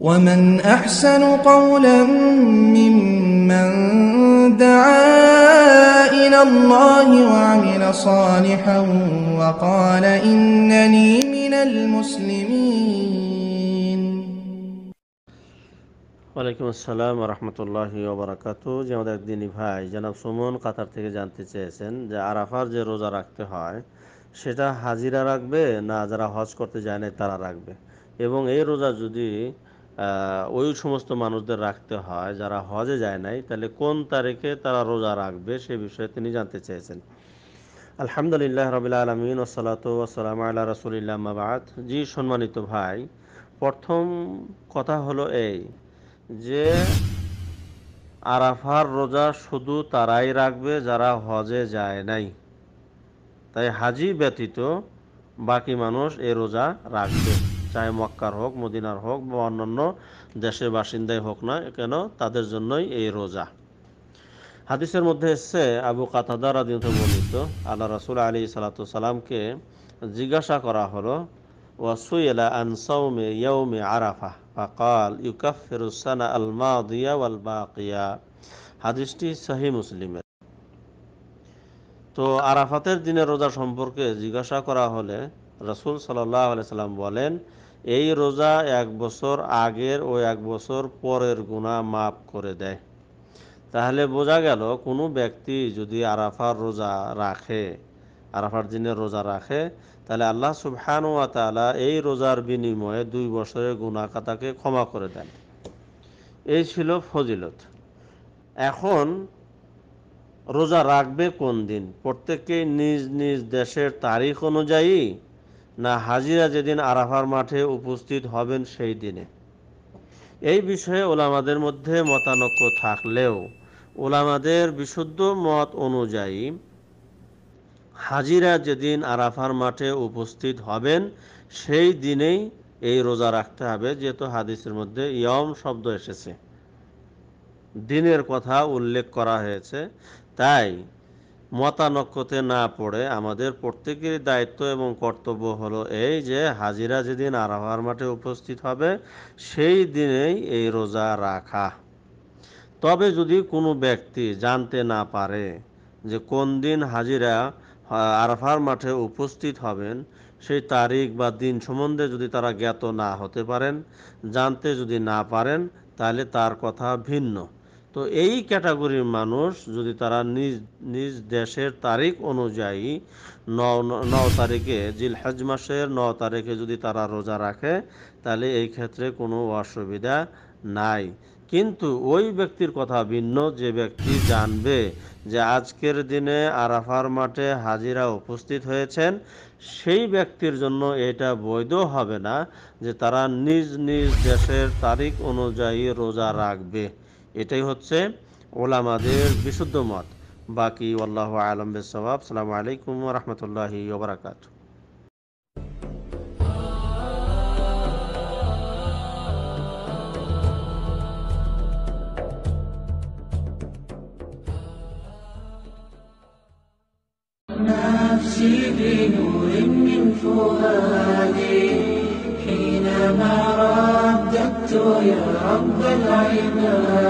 ومن أحسن قولا ممن دعا إلى الله وعمل صالحا وقال إنني من المسلمين ওয়ালাইকুম আসসালাম রহমতুল্লাহ ওবরাকাত যে আমাদের একদিনই ভাই জনাব সুমন কাতার থেকে জানতে চেয়েছেন যে আরাফার যে রোজা রাখতে হয় সেটা হাজিরা রাখবে না যারা হজ করতে যায় না তারা রাখবে এবং এই রোজা যদি ওই সমস্ত মানুষদের রাখতে হয় যারা হজে যায় নাই তাহলে কোন তারিখে তারা রোজা রাখবে সে বিষয়ে তিনি জানতে চেয়েছেন আলহামদুলিল্লাহ রবিল আলমিন ওসালাম আল্লাহ রসুলিল্লাহ মাবাদ জি সম্মানিত ভাই প্রথম কথা হলো এই যে আরাফার রোজা শুধু তারাই রাখবে যারা হজে যায় নাই তাই হাজি ব্যতীত বাকি মানুষ এ রোজা রাখবে চাহে মক্কার হোক মদিনার হোক বা অন্যান্য দেশের বাসিন্দাই হোক না কেন তাদের জন্যই এই রোজা হাদিসের মধ্যে এসছে আবু কাতাদার আদিনত বর্ণিত আল্লাহ রসুল আলী সালাতু জিজ্ঞাসা করা হলো ওয়াসুয়েলা আনসাউমে ইয়ৌমে আরাফা ফাকাল ইউকাফিরুসানা আলমা দিয়া ওয়াল বাকিয়া হাদিসটি সাহি মুসলিমের তো আরাফাতের দিনে রোজা সম্পর্কে জিজ্ঞাসা করা হলে রসুল সাল্লাহ সাল্লাম বলেন এই রোজা এক বছর আগের ও এক বছর পরের গুণা মাফ করে দেয় তাহলে বোঝা গেল কোনো ব্যক্তি যদি আরাফার রোজা রাখে আরাফার দিনে রোজা রাখে তাহলে আল্লাহ সুবহানু তালা এই রোজার বিনিময়ে দুই বছরের গুণাকাতাকে ক্ষমা করে দেন এই ছিল ফজিলত এখন রোজা রাখবে কোন দিন প্রত্যেকেই নিজ নিজ দেশের তারিখ অনুযায়ী না হাজিরা যেদিন আরাফার মাঠে উপস্থিত হবেন সেই দিনে এই বিষয়ে ওলামাদের মধ্যে মতানক্য থাকলেও ওলামাদের বিশুদ্ধ মত অনুযায়ী হাজিরা যেদিন আরাফার মাঠে উপস্থিত হবেন সেই দিনেই এই রোজা রাখতে হবে যেহেতু হাদিসের মধ্যে ইয়ম শব্দ এসেছে দিনের কথা উল্লেখ করা হয়েছে তাই মতানক্ষতে না পড়ে আমাদের প্রত্যেকের দায়িত্ব এবং কর্তব্য হলো এই যে হাজিরা যেদিন আরাফার মাঠে উপস্থিত হবে সেই দিনেই এই রোজা রাখা তবে যদি কোনো ব্যক্তি জানতে না পারে যে কোন দিন হাজিরা আরাফার মাঠে উপস্থিত হবেন সেই তারিখ বা দিন সম্বন্ধে যদি তারা জ্ঞাত না হতে পারেন জানতে যদি না পারেন তাহলে তার কথা ভিন্ন তো এই ক্যাটাগরির মানুষ যদি তারা নিজ নিজ দেশের তারিখ অনুযায়ী ন ন তারিখে জিল হজ মাসের ন তারিখে যদি তারা রোজা রাখে তাহলে এই ক্ষেত্রে কোনো অসুবিধা নাই কিন্তু ওই ব্যক্তির কথা ভিন্ন যে ব্যক্তি জানবে যে আজকের দিনে আরাফার মাঠে হাজিরা উপস্থিত হয়েছেন সেই ব্যক্তির জন্য এটা বৈধ হবে না যে তারা নিজ নিজ দেশের তারিখ অনুযায়ী রোজা রাখবে এটাই হচ্ছে ওলামাদের বিশুদ্ধ মত বাকি আল্লাহ আলম বেসবাব সালামু আলাইকুম রহমতুল্লাহি ওবরাকাতু نفسي بنور من فؤادي حينما رددت يا رب العباد